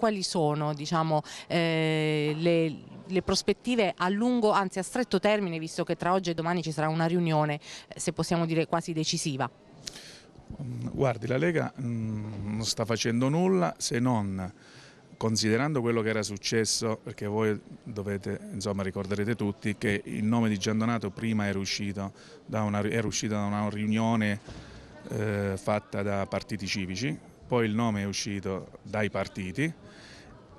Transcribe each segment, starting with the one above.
quali sono diciamo, eh, le, le, prospettive a lungo, anzi a stretto termine, visto che tra oggi e domani ci sarà una riunione, eh, se possiamo dire quasi decisiva? Mm, guardi, la Lega mh, mm, non sta facendo nulla se non considerando quello che era successo, perché voi dovete, insomma, ricorderete tutti che il nome di Giandonato prima era uscito da una, uscito da una riunione eh, fatta da partiti civici, poi il nome è uscito dai partiti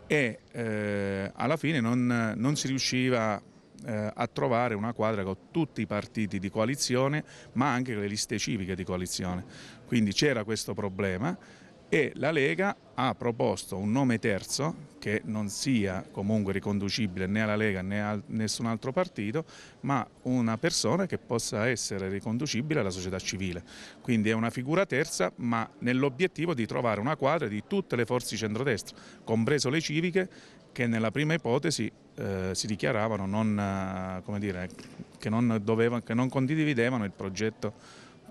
e eh, alla fine non, non si riusciva eh, a trovare una quadra con tutti i partiti di coalizione ma anche con le liste civiche di coalizione. Quindi c'era questo problema e la Lega ha proposto un nome terzo che non sia comunque riconducibile né alla Lega né a nessun altro partito, ma una persona che possa essere riconducibile alla società civile. Quindi è una figura terza, ma nell'obiettivo di trovare una quadra di tutte le forze di centrodestra, compreso le civiche, che nella prima ipotesi eh, si dichiaravano non, eh, dire, che, non dovevano, che non condividevano il progetto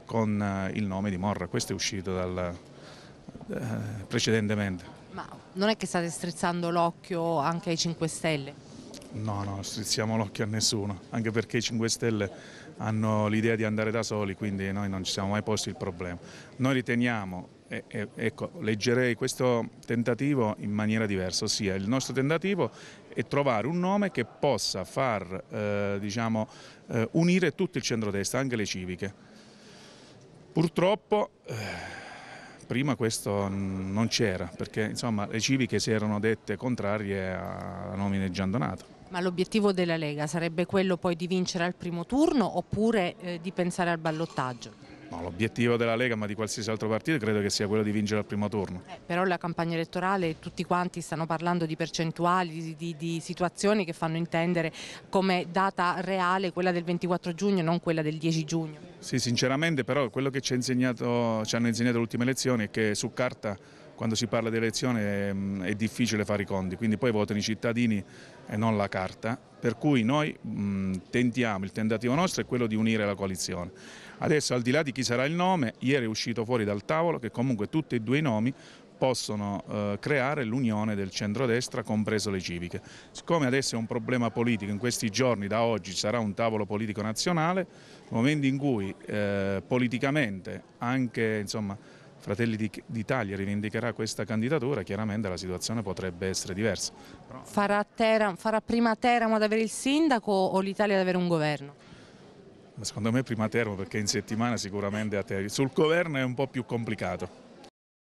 con eh, il nome di Morra. Questo è uscito dal, eh, precedentemente. Ma non è che state strizzando l'occhio anche ai 5 Stelle? No, no, strizziamo l'occhio a nessuno, anche perché i 5 Stelle hanno l'idea di andare da soli, quindi noi non ci siamo mai posti il problema. Noi riteniamo, e, e, ecco, leggerei questo tentativo in maniera diversa, ossia il nostro tentativo è trovare un nome che possa far eh, diciamo, eh, unire tutto il centrodestra, anche le civiche. Purtroppo eh, prima questo non c'era, perché insomma, le civiche si erano dette contrarie alla nomina di Gian Donato. Ma l'obiettivo della Lega sarebbe quello poi di vincere al primo turno oppure eh, di pensare al ballottaggio? No, l'obiettivo della Lega, ma di qualsiasi altro partito, credo che sia quello di vincere al primo turno. Eh, però la campagna elettorale, tutti quanti stanno parlando di percentuali, di, di situazioni che fanno intendere come data reale quella del 24 giugno, non quella del 10 giugno. Sì, sinceramente però quello che ci, insegnato, ci hanno insegnato le ultime elezioni è che su carta quando si parla di elezione ehm, è difficile fare i conti, quindi poi votano i cittadini e non la carta, per cui noi tentiamo, il tentativo nostro è quello di unire la coalizione. Adesso al di là di chi sarà il nome, ieri è uscito fuori dal tavolo che comunque tutti e due i nomi possono eh, creare l'unione del centrodestra, compreso le civiche. Siccome adesso è un problema politico, in questi giorni da oggi sarà un tavolo politico nazionale, nel momento in cui eh, politicamente anche insomma, Fratelli d'Italia rivendicherà questa candidatura, chiaramente la situazione potrebbe essere diversa. Farà, Teram, farà prima Teramo ad avere il sindaco o l'Italia ad avere un governo? Secondo me prima Teramo perché in settimana sicuramente a Teramo. Sul governo è un po' più complicato.